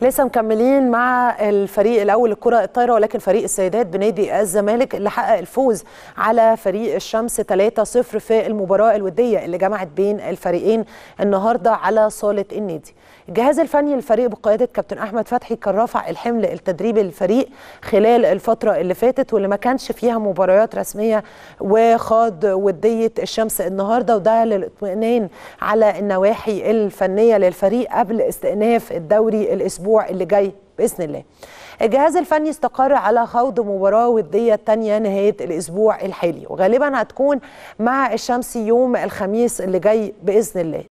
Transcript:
لسه مكملين مع الفريق الاول الكره الطايره ولكن فريق السيدات بنادي الزمالك اللي حقق الفوز على فريق الشمس 3-0 في المباراه الوديه اللي جمعت بين الفريقين النهارده على صاله النادي. الجهاز الفني للفريق بقياده كابتن احمد فتحي كان رافع الحمل التدريبي للفريق خلال الفتره اللي فاتت واللي ما كانش فيها مباريات رسميه وخاض وديه الشمس النهارده وده للاطمئنان على النواحي الفنيه للفريق قبل استئناف الدوري الاسبوعي الاسبوع اللي جاي باذن الله. الجهاز الفني استقر على خوض مباراه وديه تانية نهايه الاسبوع الحالي وغالبا هتكون مع الشمس يوم الخميس اللي جاي باذن الله.